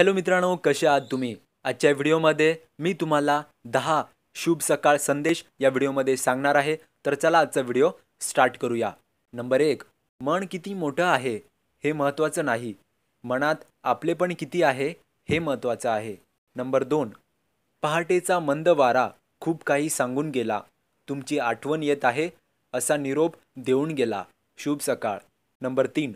hello मित्रांनो कसे आहात तुम्ही आजच्या व्हिडिओमध्ये मी तुम्हाला दहा शुभ सकाळ संदेश या व्हिडिओमध्ये सांगणार आहे तर चला आजचा व्हिडिओ स्टार्ट करूया नंबर एक मन किती मोठं आहे हे महत्त्वाचं नाही मनात आपलेपण किती आहे हे महत्त्वाचं आहे नंबर दोन पहाटेचा मंद वारा खूप काही सांगून गेला तुमची आठवण येत आहे असा निरोप देऊन गेला शुभ सकाळ नंबर तीन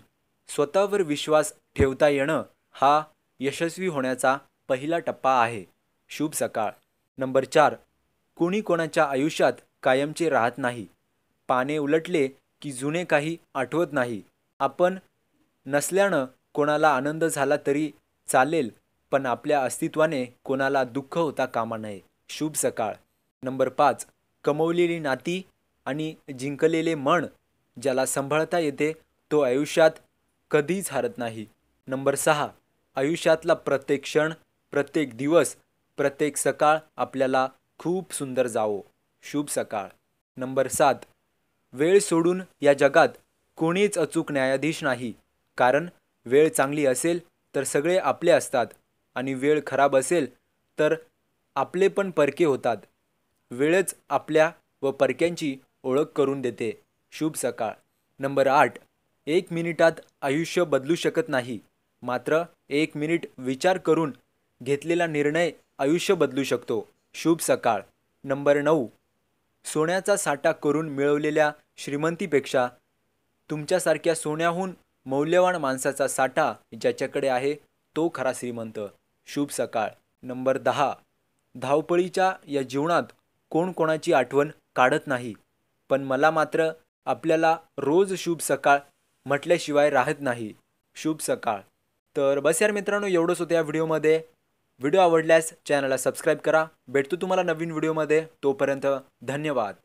स्वतःवर विश्वास ठेवता येणं हा यशस्वी होण्याचा पहिला टप्पा आहे शुभ सकाळ नंबर चार कोणी कोणाच्या आयुष्यात कायमचे राहत नाही पाने उलटले की जुने काही आठवत नाही आपण नसल्यानं कोणाला आनंद झाला तरी चालेल पण आपल्या अस्तित्वाने कोणाला दुःख होता कामा नये शुभ सकाळ नंबर पाच कमवलेली नाती आणि जिंकलेले मन ज्याला सांभाळता येते तो आयुष्यात कधीच हरत नाही नंबर सहा आयुष्यातला प्रत्येक क्षण प्रत्येक दिवस प्रत्येक सकाळ आपल्याला खूप सुंदर जावो शुभ सकाळ नंबर सात वेळ सोडून या जगात कोणीच अचूक न्यायाधीश नाही कारण वेळ चांगली असेल तर सगळे आपले असतात आणि वेळ खराब असेल तर आपले पण परके होतात वेळच आपल्या व परक्यांची ओळख करून देते शुभ सकाळ नंबर आठ एक मिनिटात आयुष्य बदलू शकत नाही मात्र एक मिनिट विचार करून घेतलेला निर्णय आयुष्य बदलू शकतो शुभ सकाळ नंबर नऊ सोन्याचा साठा करून मिळवलेल्या श्रीमंतीपेक्षा तुमच्यासारख्या सोन्याहून मौल्यवान माणसाचा साठा ज्याच्याकडे आहे तो खरा श्रीमंत शुभ सकाळ नंबर दहा धावपळीच्या या जीवनात कोण कोणाची आठवण काढत नाही पण मला मात्र आपल्याला रोज शुभ सकाळ म्हटल्याशिवाय राहत नाही शुभ सकाळ तर बस यार मित्रांनो एवढंच होतं या व्हिडिओमध्ये व्हिडिओ आवडल्यास चॅनलला सबस्क्राईब करा भेटतो तुम्हाला नवीन व्हिडिओमध्ये तोपर्यंत धन्यवाद